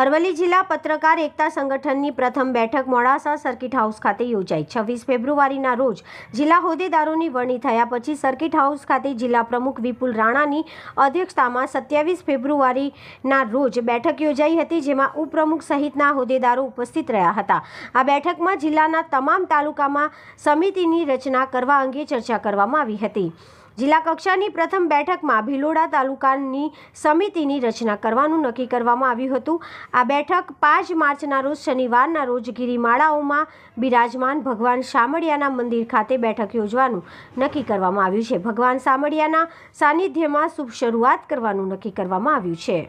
અરવલ્લી જિલ્લા પત્રકાર એકતા સંગઠનની પ્રથમ બેઠક મોડાસા સર્કિટ હાઉસ ખાતે યોજાઈ છવ્વીસ ફેબ્રુઆરીના રોજ જિલ્લા હોદ્દેદારોની વરણી થયા પછી સર્કિટ હાઉસ ખાતે જિલ્લા પ્રમુખ વિપુલ રાણાની અધ્યક્ષતામાં સત્યાવીસ ફેબ્રુઆરીના રોજ બેઠક યોજાઈ હતી જેમાં ઉપપ્રમુખ સહિતના હોદ્દેદારો ઉપસ્થિત રહ્યા હતા આ બેઠકમાં જિલ્લાના તમામ તાલુકામાં સમિતિની રચના કરવા અંગે ચર્ચા કરવામાં આવી હતી જિલ્લા કક્ષાની પ્રથમ બેઠકમાં ભિલોડા તાલુકાની સમિતિની રચના કરવાનું નક્કી કરવામાં આવ્યું હતું આ બેઠક પાંચ માર્ચના રોજ શનિવારના રોજ ગિરિમાળાઓમાં બિરાજમાન ભગવાન શામળિયાના મંદિર ખાતે બેઠક યોજવાનું નક્કી કરવામાં આવ્યું છે ભગવાન શામળિયાના સાનિધ્યમાં શુભ શરૂઆત કરવાનું નક્કી કરવામાં આવ્યું છે